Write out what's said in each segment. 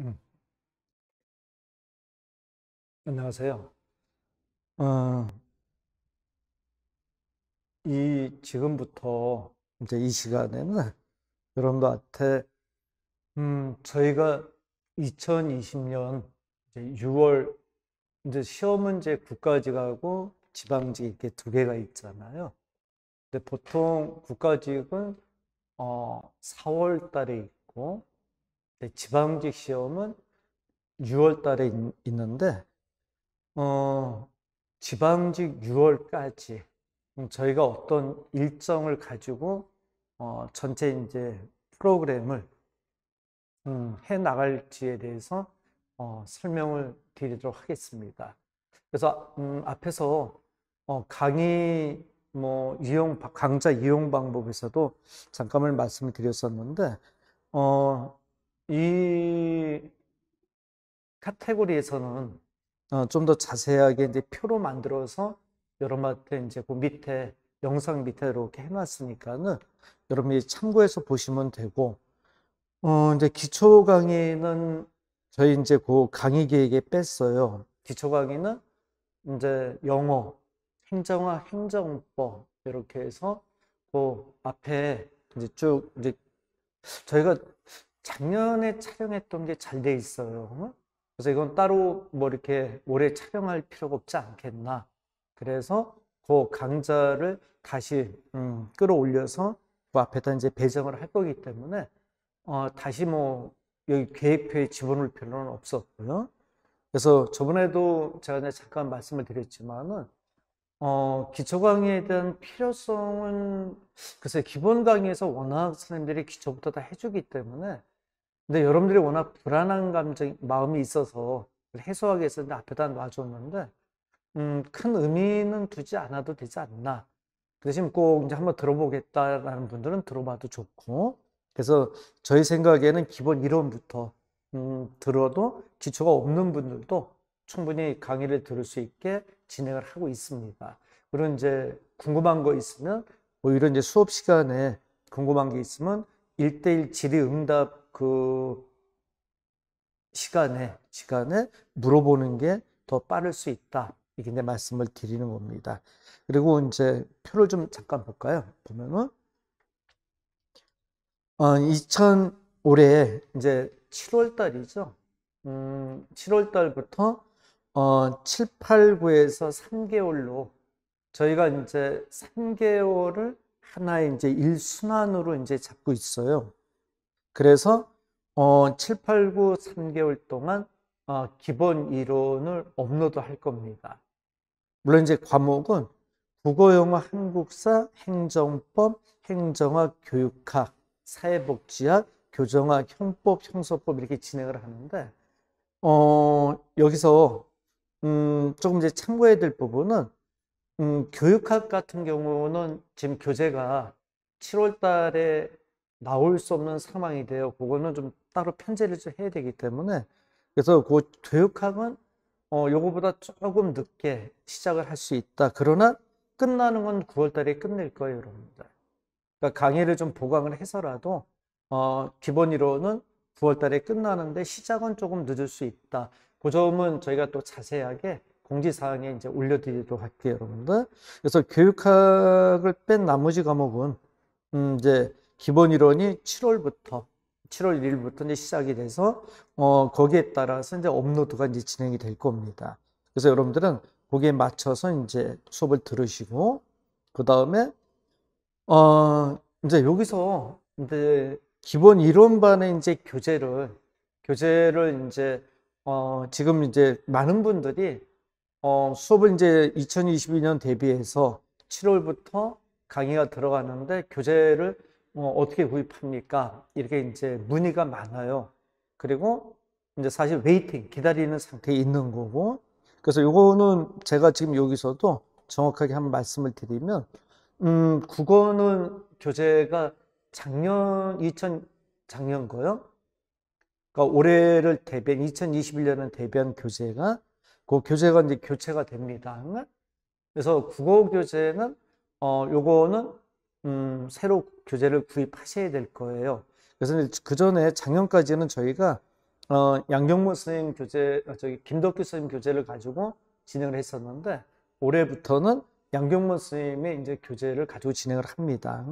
음. 안녕하세요. 어, 이 지금부터 이제 이 시간에는 여러분들한테 음, 저희가 2020년 이제 6월 이제 시험은 이제 국가직하고 지방직 이렇게 두 개가 있잖아요. 근데 보통 국가직은 어, 4월 달에 있고 네, 지방직 시험은 6월 달에 있는데, 어, 지방직 6월까지 음, 저희가 어떤 일정을 가지고 어, 전체 이제 프로그램을 음, 해 나갈지에 대해서 어, 설명을 드리도록 하겠습니다. 그래서 음, 앞에서 어, 강의 뭐 이용 강좌 이용 방법에서도 잠깐을 말씀을 드렸었는데 어, 이 카테고리에서는 어, 좀더 자세하게 이제 표로 만들어서 여러분한테 이제 그 밑에 영상 밑에 이렇게 해놨으니까는 여러분이 참고해서 보시면 되고 어, 이제 기초 강의는 저희 이제 그 강의 계획에 뺐어요. 기초 강의는 이제 영어, 행정학, 행정법 이렇게 해서 그 앞에 이제 쭉 이제 저희가 작년에 촬영했던 게 잘 돼 있어요. 어? 그래서 이건 따로 뭐 이렇게 오래 촬영할 필요가 없지 않겠나. 그래서 그 강좌를 다시 음, 끌어올려서 그 앞에다 이제 배정을 할 거기 때문에 어, 다시 뭐 여기 계획표에 집어넣을 필요는 없었고요. 그래서 저번에도 제가 이제 잠깐 말씀을 드렸지만은 어, 기초 강의에 대한 필요성은 글쎄 기본 강의에서 워낙 선생님들이 기초부터 다 해주기 때문에 근데 여러분들이 워낙 불안한 감정, 마음이 있어서 해소하기 위해서 앞에다 놔줬는데, 음, 큰 의미는 두지 않아도 되지 않나. 그 대신 꼭 이제 한번 들어보겠다라는 분들은 들어봐도 좋고, 그래서 저희 생각에는 기본 이론부터 음, 들어도 기초가 없는 분들도 충분히 강의를 들을 수 있게 진행을 하고 있습니다. 그리고 이제 궁금한 거 있으면 오히려 이제 수업 시간에 궁금한 게 있으면 일대일 질의 응답 그 시간에 시간에 물어보는 게 더 빠를 수 있다. 이게 내 말씀을 드리는 겁니다. 그리고 이제 표를 좀 잠깐 볼까요? 보면은 어, 2000 올해 이제 7월 달이죠. 음, 7월 달부터 어, 7, 8, 9에서 3개월로 저희가 이제 3개월을 하나의 이제 일순환으로 이제 잡고 있어요. 그래서 어, 7, 8, 9, 3개월 동안 어, 기본 이론을 업로드 할 겁니다. 물론 이제 과목은 국어, 영어, 한국사, 행정법, 행정학, 교육학, 사회복지학, 교정학, 형법, 형서법 이렇게 진행을 하는데 어, 여기서 음, 조금 이제 참고해야 될 부분은 음, 교육학 같은 경우는 지금 교재가 7월 달에 나올 수 없는 상황이 돼요. 그거는 좀 따로 편제를 좀 해야 되기 때문에 그래서 그 교육학은 어, 요거보다 조금 늦게 시작을 할 수 있다. 그러나 끝나는 건 9월 달에 끝낼 거예요, 여러분들. 그러니까 강의를 좀 보강을 해서라도 어, 기본 이론은 9월 달에 끝나는데 시작은 조금 늦을 수 있다. 그 점은 저희가 또 자세하게 공지사항에 이제 올려드리도록 할게요, 여러분들. 그래서 교육학을 뺀 나머지 과목은 음, 이제 기본 이론이 7월부터 7월 1일부터 이제 시작이 돼서 어, 거기에 따라서 이제 업로드가 이제 진행이 될 겁니다. 그래서 여러분들은 거기에 맞춰서 이제 수업을 들으시고 그 다음에 어, 이제 여기서 이제 기본 이론반의 이제 교재를 교재를 이제 어, 지금 이제 많은 분들이 어, 수업을 이제 2022년 대비해서 7월부터 강의가 들어가는데 교재를 어, 떻게 구입합니까? 이렇게 이제 문의가 많아요. 그리고 이제 사실 웨이팅, 기다리는 상태에 있는 거고. 그래서 요거는 제가 지금 여기서도 정확하게 한번 말씀을 드리면, 음, 국어는 교재가 작년, 2000, 작년 거요? 그러니까 올해를 대변, 2021년은 대변 교재가, 그 교재가 이제 교체가 됩니다. 그러니까 그래서 국어 교재는, 어, 요거는 음, 새로 교재를 구입하셔야 될 거예요. 그래서 그 전에 작년까지는 저희가 어, 양경모 선생님 교재, 어, 저기 김덕규 선생님 교재를 가지고 진행을 했었는데 올해부터는 양경모 선생님의 이제 교재를 가지고 진행을 합니다.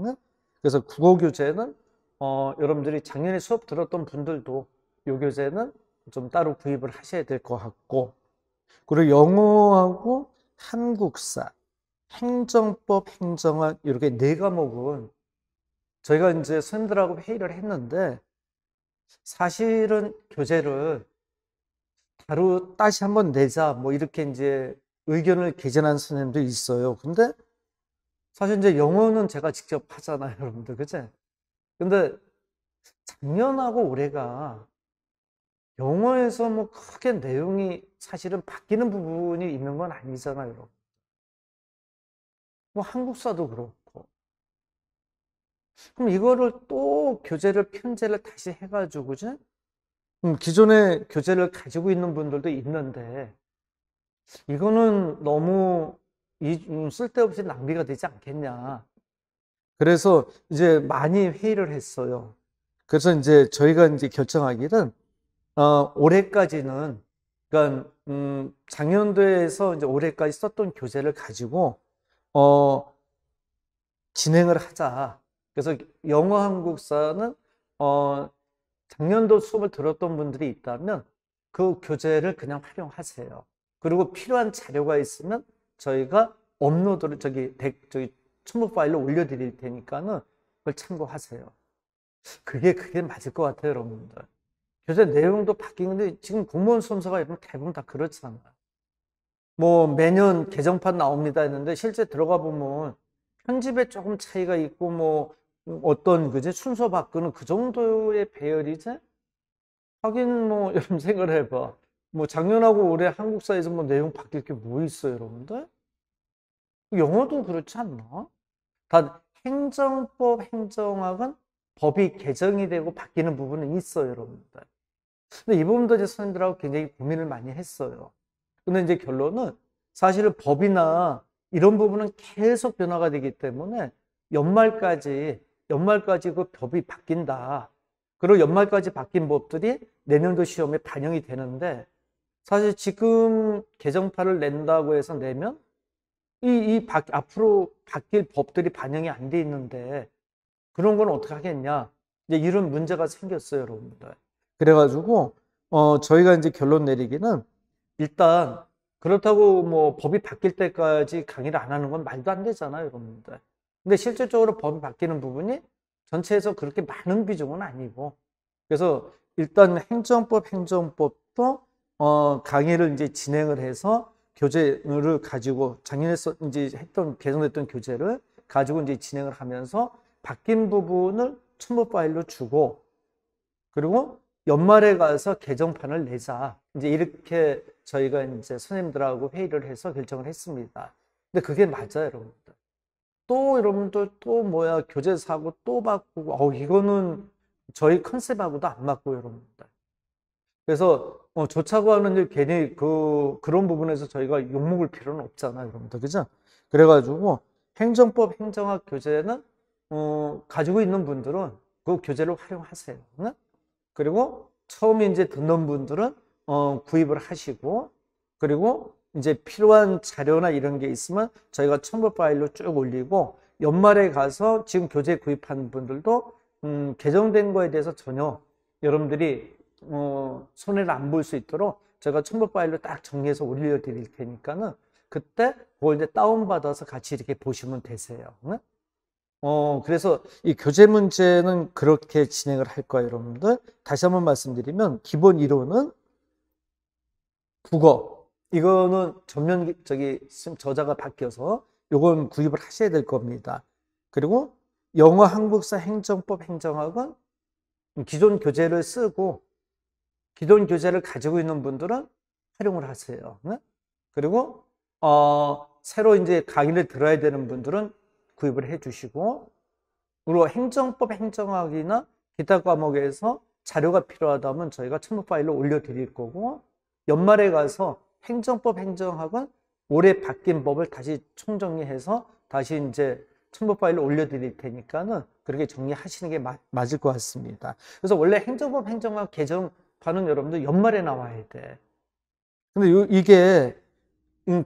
그래서 국어 교재는 어, 여러분들이 작년에 수업 들었던 분들도 이 교재는 좀 따로 구입을 하셔야 될 것 같고 그리고 영어하고 한국사 행정법, 행정학 이렇게 네 과목은 저희가 이제 선들하고 회의를 했는데 사실은 교재를 바로 다시 한번 내자 뭐 이렇게 이제 의견을 개진한 선생님도 있어요. 근데 사실 이제 영어는 제가 직접 하잖아요, 여러분들. 그죠? 근데 작년하고 올해가 영어에서 뭐 크게 내용이 사실은 바뀌는 부분이 있는 건 아니잖아요, 여러분. 뭐 한국사도 그렇고. 그럼 이거를 또 교재를 편제를 다시 해가지고 음, 기존의 교재를 가지고 있는 분들도 있는데 이거는 너무 음, 쓸데없이 낭비가 되지 않겠냐. 그래서 이제 많이 회의를 했어요. 그래서 이제 저희가 이제 결정하기는 어, 올해까지는 그러니까 음, 작년도에서 이제 올해까지 썼던 교재를 가지고 어, 진행을 하자. 그래서 영어 한국사는 어, 작년도 수업을 들었던 분들이 있다면 그 교재를 그냥 활용하세요. 그리고 필요한 자료가 있으면 저희가 업로드를 저기 덱, 저기 첨부 파일로 올려드릴 테니까는 그걸 참고하세요. 그게 그게 맞을 것 같아요, 여러분들. 교재 내용도 바뀌는데 지금 공무원 수험사가 대부분 다 그렇잖아요. 뭐 매년 개정판 나옵니다 했는데 실제 들어가 보면 편집에 조금 차이가 있고 뭐 어떤 그지 순서 바꾸는 그 정도의 배열이지 하긴 뭐 여러분 생각을 해봐 뭐 작년하고 올해 한국사에서 뭐 내용 바뀔 게 뭐 있어 여러분들 영어도 그렇지 않나 단 행정법 행정학은 법이 개정이 되고 바뀌는 부분은 있어요 여러분들 근데 이 부분도 이제 선생님들하고 굉장히 고민을 많이 했어요 근데 이제 결론은 사실 법이나 이런 부분은 계속 변화가 되기 때문에 연말까지 연말까지 그 법이 바뀐다. 그리고 연말까지 바뀐 법들이 내년도 시험에 반영이 되는데 사실 지금 개정판을 낸다고 해서 내면 이, 이 바, 앞으로 바뀔 법들이 반영이 안 돼 있는데 그런 건 어떻게 하겠냐 이제 이런 문제가 생겼어요 여러분들 그래가지고 어, 저희가 이제 결론 내리기는 일단 그렇다고 뭐 법이 바뀔 때까지 강의를 안 하는 건 말도 안 되잖아요, 여러분들. 근데 실질적으로 법이 바뀌는 부분이 전체에서 그렇게 많은 비중은 아니고 그래서 일단 행정법 행정법도 어, 강의를 이제 진행을 해서 교재를 가지고 작년에 이제 했던 개정됐던 교재를 가지고 이제 진행을 하면서 바뀐 부분을 첨부 파일로 주고 그리고 연말에 가서 개정판을 내자 이제 이렇게 저희가 이제 선생님들하고 회의를 해서 결정을 했습니다. 근데 그게 맞아요, 여러분들. 또 여러분들 또 뭐야 교재 사고 또 바꾸고 어 이거는 저희 컨셉하고도 안 맞고 여러분들. 그래서 어, 좋자고 하는데 괜히 그 그런 부분에서 저희가 욕먹을 필요는 없잖아 여러분들. 그죠? 그래가지고 행정법 행정학 교재는 어, 가지고 있는 분들은 그 교재를 활용하세요. 응? 그리고 처음에 이제 듣는 분들은 어, 구입을 하시고 그리고 이제 필요한 자료나 이런 게 있으면 저희가 첨부 파일로 쭉 올리고 연말에 가서 지금 교재 구입한 분들도 음, 개정된 거에 대해서 전혀 여러분들이 어, 손해를 안 볼 수 있도록 제가 첨부 파일로 딱 정리해서 올려드릴 테니까는 그때 그걸 이제 다운받아서 같이 이렇게 보시면 되세요. 네? 어, 그래서 이 교재 문제는 그렇게 진행을 할 거예요, 여러분들. 다시 한번 말씀드리면 기본 이론은 국어 이거는 전면 저기 저자가 바뀌어서 요건 구입을 하셔야 될 겁니다. 그리고 영어 한국사 행정법 행정학은 기존 교재를 쓰고 기존 교재를 가지고 있는 분들은 활용을 하세요. 네? 그리고 어, 새로 이제 강의를 들어야 되는 분들은 구입을 해주시고 그리고 행정법 행정학이나 기타 과목에서 자료가 필요하다면 저희가 첨부 파일로 올려드릴 거고 연말에 가서 행정법 행정학은 올해 바뀐 법을 다시 총정리해서 다시 이제 첨부 파일을 올려드릴 테니까는 그렇게 정리하시는 게 마, 맞을 것 같습니다. 그래서 원래 행정법 행정학 개정반은 여러분들 연말에 나와야 돼. 근데 요, 이게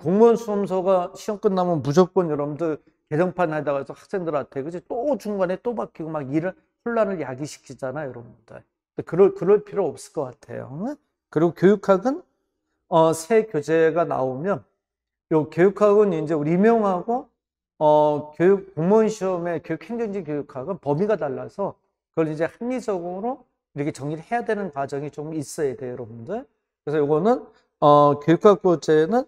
공무원 수험서가 시험 끝나면 무조건 여러분들 개정판 하다가 학생들한테 그지 또 중간에 또 바뀌고 막 일을 혼란을 야기시키잖아 여러분들. 그럴 그럴 필요 없을 것 같아요. 그리고 교육학은 어, 새 교재가 나오면 요 교육학은 이제 우리 임용하고 어, 교육 공무원 시험의 교육 행정지 교육학은 범위가 달라서 그걸 이제 합리적으로 이렇게 정리를 해야 되는 과정이 좀 있어야 돼요, 여러분들. 그래서 이거는 어, 교육학 교재는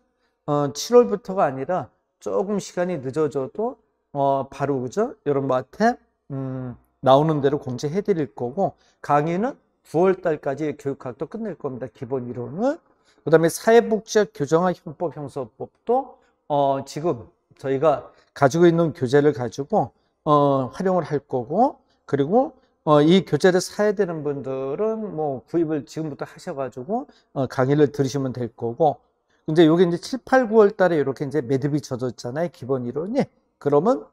어, 7월부터가 아니라 조금 시간이 늦어져도 어, 바로 그죠? 여러분한테 음, 나오는 대로 공지해 드릴 거고 강의는 9월 달까지 교육학도 끝낼 겁니다. 기본 이론은 그 다음에 사회복지학 교정학 형법 형사법도 어, 지금 저희가 가지고 있는 교재를 가지고 어, 활용을 할 거고 그리고 어, 이 교재를 사야 되는 분들은 뭐 구입을 지금부터 하셔가지고 어, 강의를 들으시면 될 거고 근데 요게 이제 7, 8, 9월 달에 이렇게 이제 매듭이 젖었잖아요 기본 이론이 그러면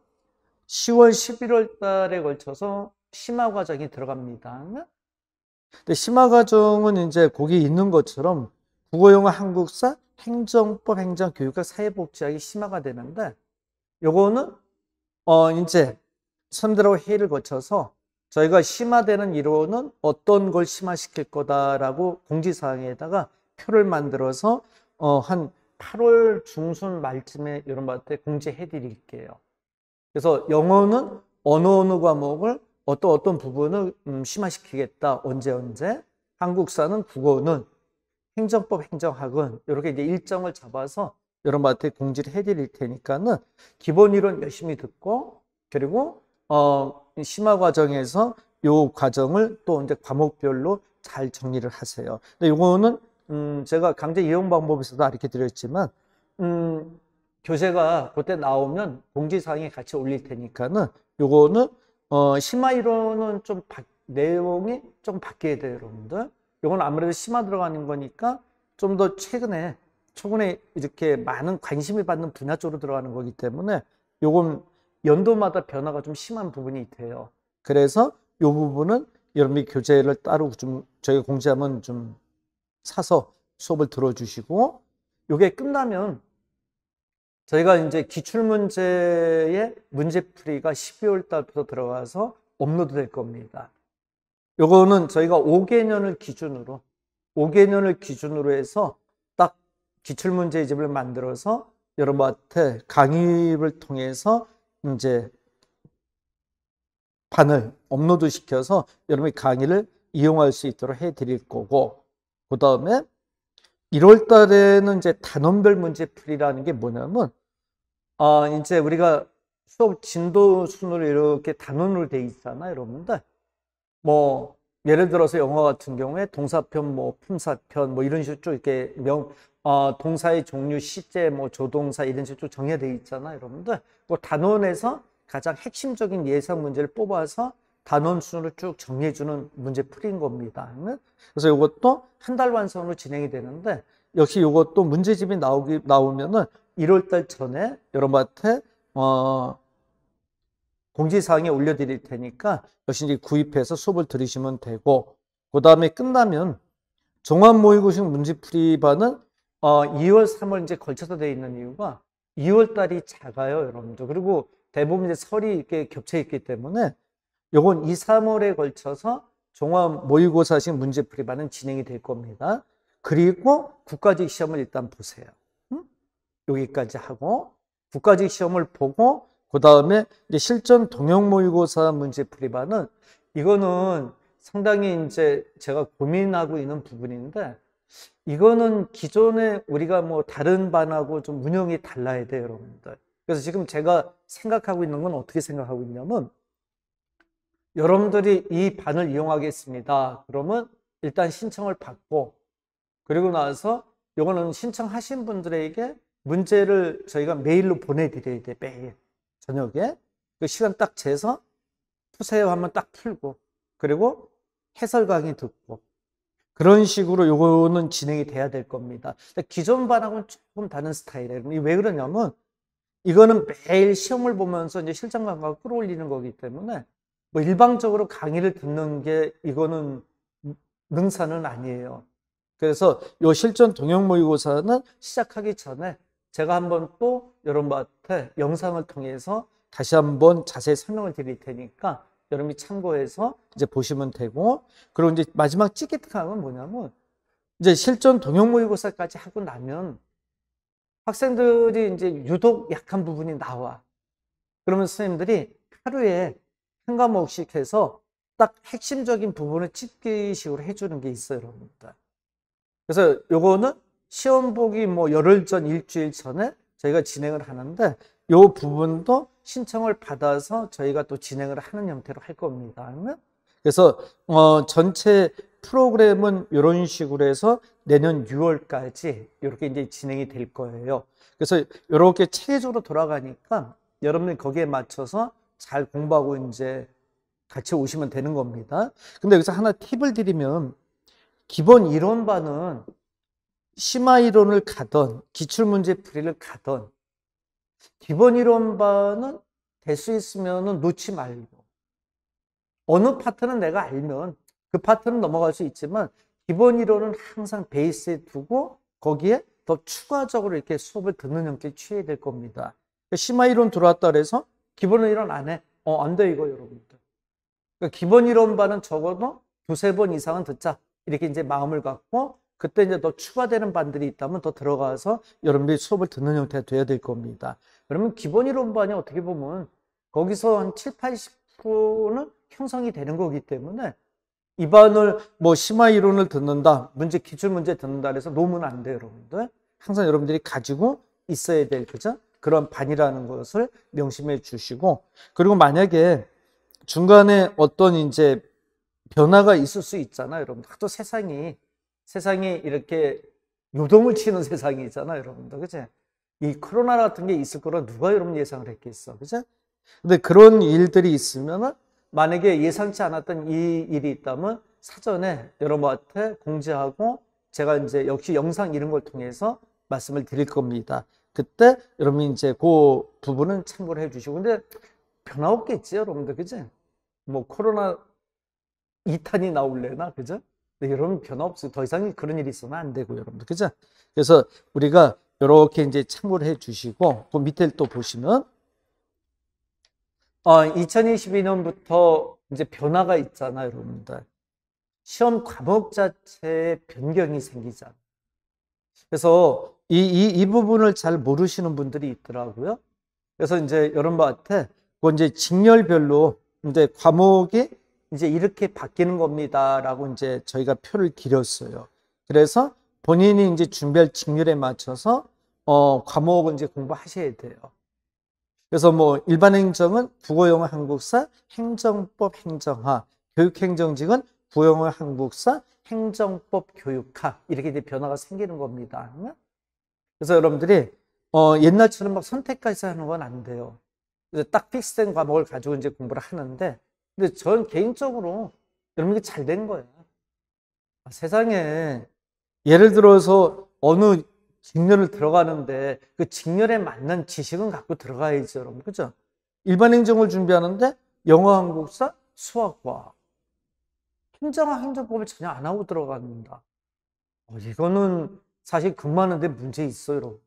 10월, 11월 달에 걸쳐서 심화 과정이 들어갑니다. 근데 심화 과정은 이제 거기 있는 것처럼 국어영어 한국사 행정법 행정교육과 사회복지학이 심화가 되는데 요거는 어 이제 선대로 회의를 거쳐서 저희가 심화되는 이론은 어떤 걸 심화시킬 거다라고 공지사항에다가 표를 만들어서 어 한 8월 중순 말쯤에 여러분한테 공지해 드릴게요. 그래서 영어는 어느 어느 과목을 어떤 어떤 부분을 음, 심화시키겠다 언제 언제 한국사는 국어는 행정법 행정학은 이렇게 이제 일정을 잡아서 여러분한테 공지를 해드릴 테니까는 기본 이론 열심히 듣고 그리고 어 심화 과정에서 요 과정을 또 이제 과목별로 잘 정리를 하세요. 근데 요거는 음 제가 강제 이용 방법에서도 이렇게 드렸지만 음 교재가 그때 나오면 공지사항에 같이 올릴 테니까는 요거는 어 심화 이론은 좀 바, 내용이 좀바뀌어야 돼요, 여러분들. 이건 아무래도 심화 들어가는 거니까 좀 더 최근에 최근에 이렇게 많은 관심을 받는 분야 쪽으로 들어가는 거기 때문에 요건 연도마다 변화가 좀 심한 부분이 돼요. 그래서 요 부분은 여러분이 교재를 따로 좀 저희가 공지하면 좀 사서 수업을 들어주시고 요게 끝나면 저희가 이제 기출문제의 문제풀이가 12월 달부터 들어가서 업로드 될 겁니다. 요거는 저희가 5개년을 기준으로 5개년을 기준으로 해서 딱 기출문제집을 만들어서 여러분한테 강의를 통해서 이제 판을 업로드 시켜서 여러분의 강의를 이용할 수 있도록 해드릴 거고 그 다음에 1월 달에는 이제 단원별 문제풀이라는 게 뭐냐면 아 이제 우리가 수업 진도 순으로 이렇게 단원으로 돼 있잖아요 여러분들 뭐 예를 들어서 영화 같은 경우에 동사편, 뭐 품사편, 뭐 이런 식으로 쭉 이렇게 명, 어, 동사의 종류, 시제, 뭐 조동사 이런 식으로 쭉 정해져 있잖아, 여러분들. 뭐 단원에서 가장 핵심적인 예상 문제를 뽑아서 단원 순으로 쭉 정해주는 문제 풀인 겁니다. 그래서 이것도 한 달 완성으로 진행이 되는데 역시 이것도 문제집이 나오기 나오면은 1월달 전에 여러분한테 어 공지사항에 올려드릴 테니까 역시 구입해서 수업을 들으시면 되고 그 다음에 끝나면 종합 모의고시 문제풀이반은 어, 2월, 3월 이제 걸쳐서 되어 있는 이유가 2월 달이 작아요, 여러분들. 그리고 대부분 이제 설이 이렇게 겹쳐 있기 때문에 요건 2, 3월에 걸쳐서 종합 모의고사식 문제풀이반은 진행이 될 겁니다. 그리고 국가직 시험을 일단 보세요. 응? 여기까지 하고 국가직 시험을 보고 그 다음에 실전 동영 모의고사 문제 풀이반은 이거는 상당히 이제 제가 고민하고 있는 부분인데 이거는 기존에 우리가 뭐 다른 반하고 좀 운영이 달라야 돼요 여러분들 그래서 지금 제가 생각하고 있는 건 어떻게 생각하고 있냐면 여러분들이 이 반을 이용하겠습니다 그러면 일단 신청을 받고 그리고 나서 이거는 신청하신 분들에게 문제를 저희가 메일로 보내드려야 돼 매일 저녁에 그 시간 딱 재서 푸세요 하면 딱 풀고 그리고 해설 강의 듣고 그런 식으로 요거는 진행이 돼야 될 겁니다. 기존 반하은 조금 다른 스타일이에요. 왜 그러냐면 이거는 매일 시험을 보면서 이제 실전 강각을 끌어올리는 거기 때문에 뭐 일방적으로 강의를 듣는 게 이거는 능사는 아니에요. 그래서 요 실전 동영 모의고사는 시작하기 전에 제가 한번 또 여러분한테 영상을 통해서 다시 한번 자세히 설명을 드릴 테니까 여러분이 참고해서 이제 보시면 되고 그리고 이제 마지막 찌릿한 은 뭐냐면 이제 실전 동영 모의고사까지 하고 나면 학생들이 이제 유독 약한 부분이 나와. 그러면 선생님들이 하루에 한 과목씩 해서 딱 핵심적인 부분을 찍기식으로 해주는 게 있어요, 여러분들. 그래서 요거는 시험 보기 뭐 열흘 전, 일주일 전에 저희가 진행을 하는데 이 부분도 신청을 받아서 저희가 또 진행을 하는 형태로 할 겁니다. 그래서 어, 전체 프로그램은 이런 식으로 해서 내년 6월까지 이렇게 이제 진행이 될 거예요. 그래서 이렇게 체계적으로 돌아가니까 여러분이 거기에 맞춰서 잘 공부하고 이제 같이 오시면 되는 겁니다. 근데 여기서 하나 팁을 드리면 기본 이론반은 심화이론을 가던 기출문제 풀이를 가던 기본 이론 반은 될 수 있으면 놓지 말고 어느 파트는 내가 알면 그 파트는 넘어갈 수 있지만 기본 이론은 항상 베이스에 두고 거기에 더 추가적으로 이렇게 수업을 듣는 형태를 취해야 될 겁니다. 그 심화이론 들어왔다 그래서 기본 이론 안에 어, 안 돼 이거 여러분들. 그러니까 기본 이론 반은 적어도 두세 번 이상은 듣자. 이렇게 이제 마음을 갖고 그때 이제 더 추가되는 반들이 있다면 더 들어가서 여러분들이 수업을 듣는 형태가 돼야 될 겁니다. 그러면 기본 이론반이 어떻게 보면 거기서 한 7, 80%는 형성이 되는 거기 때문에 이반을 뭐 심화 이론을 듣는다, 문제 기출 문제 듣는다 해서 놓으면 안 돼요, 여러분들. 항상 여러분들이 가지고 있어야 될 그죠? 그런 반이라는 것을 명심해 주시고 그리고 만약에 중간에 어떤 이제 변화가 있을 수 있잖아요, 여러분. 하도 세상이 세상이 이렇게 요동을 치는 세상이 있잖아 여러분들. 그죠? 이 코로나 같은 게 있을 거라 누가 여러분 예상을 했겠어. 그죠? 근데 그런 일들이 있으면 만약에 예상치 않았던 이 일이 있다면 사전에 여러분한테 공지하고 제가 이제 역시 영상 이런 걸 통해서 말씀을 드릴 겁니다. 그때 여러분이 이제 그 부분은 참고를 해 주시고. 근데 변화 없겠지, 여러분들. 그죠? 뭐 코로나 2탄이 나올래나? 그죠? 근데 네, 여러분 변화 없어요. 더 이상 그런 일이 있으면 안 되고 여러분들 그죠? 그래서 우리가 이렇게 이제 참고를 해주시고 그 밑에 또 보시면 어, 2022년부터 이제 변화가 있잖아요, 여러분들. 시험 과목 자체에 변경이 생기잖아 그래서 이, 이, 이 부분을 잘 모르시는 분들이 있더라고요. 그래서 이제 여러분한테 그 이제 직렬별로 이제 과목이 이제 이렇게 바뀌는 겁니다라고 이제 저희가 표를 기렸어요 그래서 본인이 이제 준비할 직률에 맞춰서 어, 과목을 이제 공부하셔야 돼요. 그래서 뭐 일반 행정은 국어영어 한국사, 행정법 행정하, 교육행정직은 국어영어 한국사, 행정법 교육하 이렇게 이제 변화가 생기는 겁니다. 그래서 여러분들이 어, 옛날처럼 막 선택까지 하는 건 안 돼요. 딱 픽스된 과목을 가지고 이제 공부를 하는데 근데 전 개인적으로 여러분이 잘 된 거예요. 아, 세상에 예를 들어서 어느 직렬을 들어가는데 그 직렬에 맞는 지식은 갖고 들어가야지 여러분 그죠? 일반 행정을 준비하는데 영어, 한국사, 수학과 행정화 행정법을 전혀 안 하고 들어갑니다. 어, 이거는 사실 근무하는데 문제 있어요 여러분들.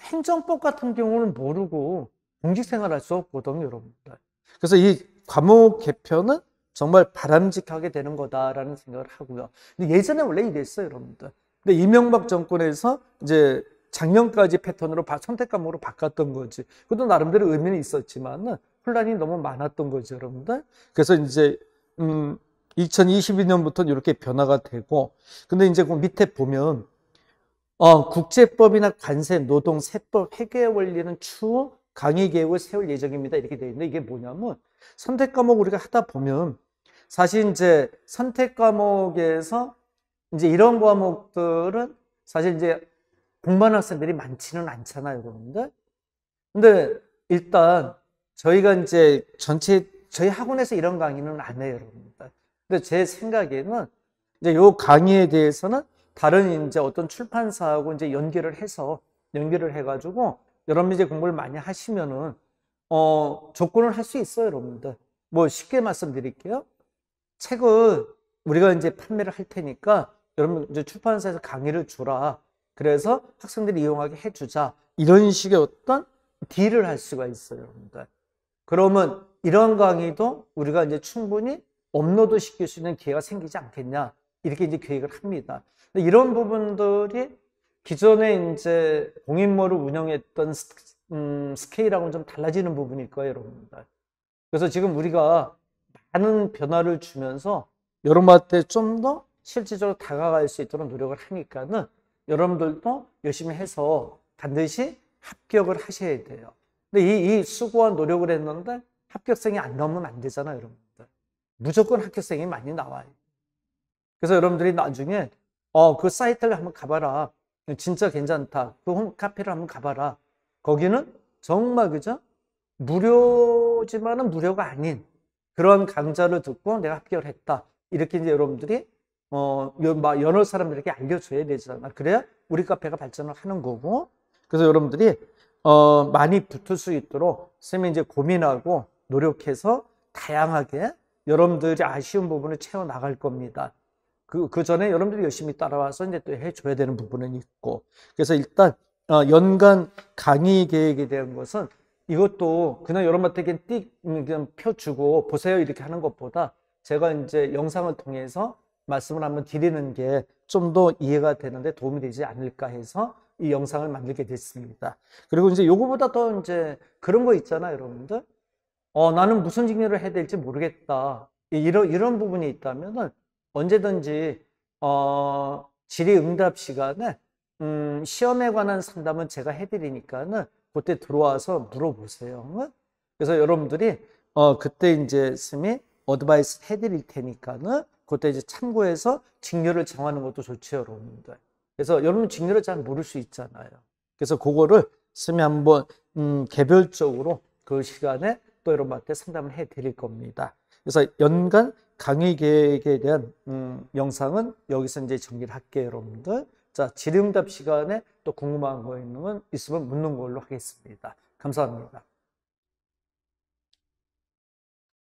행정법 같은 경우는 모르고 공직생활할 수 없거든요 여러분들. 그래서 이 과목 개편은 정말 바람직하게 되는 거다라는 생각을 하고요. 근데 예전에 원래 이랬어요, 여러분들. 근데 이명박 정권에서 이제 작년까지 패턴으로 선택 과목으로 바꿨던 거지. 그것도 나름대로 의미는 있었지만 혼란이 너무 많았던 거죠, 여러분들. 그래서 이제 음 2022년부터는 이렇게 변화가 되고, 근데 이제 그 밑에 보면, 어, 국제법이나 관세, 노동, 세법, 회계 원리는 추후 강의 계획을 세울 예정입니다. 이렇게 되어 있는데 이게 뭐냐면 선택 과목 우리가 하다 보면 사실 이제 선택 과목에서 이제 이런 과목들은 사실 이제 공부하는 학생들이 많지는 않잖아요. 그런데 근데 일단 저희가 이제 전체 저희 학원에서 이런 강의는 안 해요, 여러분. 근데 제 생각에는 이제 요 강의에 대해서는 다른 이제 어떤 출판사하고 이제 연결을 해서 연결을 해가지고 여러분 이제 공부를 많이 하시면은 어, 접근을 할 수 있어요, 여러분들. 뭐 쉽게 말씀드릴게요. 책을 우리가 이제 판매를 할 테니까 여러분 이제 출판사에서 강의를 주라. 그래서 학생들이 이용하게 해주자. 이런 식의 어떤 딜을 할 수가 있어요, 여러분들. 그러면 이런 강의도 우리가 이제 충분히 업로드 시킬 수 있는 기회가 생기지 않겠냐. 이렇게 이제 계획을 합니다. 이런 부분들이 기존에 이제 공인모를 운영했던 음, 스케일하고는 좀 달라지는 부분일 거예요, 여러분들. 그래서 지금 우리가 많은 변화를 주면서 여러분한테 좀 더 실질적으로 다가갈 수 있도록 노력을 하니까는 여러분들도 열심히 해서 반드시 합격을 하셔야 돼요. 근데 이, 이수고와 노력을 했는데 합격생이 안 나오면 안 되잖아요, 여러분들. 무조건 합격생이 많이 나와요. 그래서 여러분들이 나중에 어, 그 사이트를 한번 가봐라. 진짜 괜찮다. 그 홈카페를 한번 가봐라. 거기는 정말 그저 무료지만은 무료가 아닌 그런 강좌를 듣고 내가 합격을 했다. 이렇게 이제 여러분들이 어, 막 연월 사람들에게 알려줘야 되잖아. 그래야 우리 카페가 발전을 하는 거고. 그래서 여러분들이 어, 많이 붙을 수 있도록 선생님이 이제 고민하고 노력해서 다양하게 여러분들이 아쉬운 부분을 채워 나갈 겁니다. 그, 그 전에 여러분들이 열심히 따라와서 이제 또 해줘야 되는 부분은 있고. 그래서 일단, 어, 연간 강의 계획에 대한 것은 이것도 그냥 여러분한테 띡, 음, 그냥 펴주고 보세요 이렇게 하는 것보다 제가 이제 영상을 통해서 말씀을 한번 드리는 게 좀 더 이해가 되는데 도움이 되지 않을까 해서 이 영상을 만들게 됐습니다. 그리고 이제 요거보다 더 이제 그런 거있잖아 여러분들. 어, 나는 무슨 직렬을 해야 될지 모르겠다. 이런, 이런 부분이 있다면은 언제든지 어, 질의응답 시간에 음, 시험에 관한 상담은 제가 해드리니까는 그때 들어와서 물어보세요. 그래서 여러분들이 어, 그때 이제 스미 어드바이스 해드릴 테니까는 그때 이제 참고해서 직렬을 정하는 것도 좋죠, 여러분들. 그래서 여러분 직렬을 잘 모를 수 있잖아요. 그래서 그거를 스미 한번 음, 개별적으로 그 시간에 또 여러분한테 상담을 해드릴 겁니다. 그래서 연간 강의 계획에 대한 음, 영상은 여기서 이제 정리를 할게요, 여러분들. 자, 질의응답 시간에 또 궁금한 거 있는 건 있으면 묻는 걸로 하겠습니다. 감사합니다.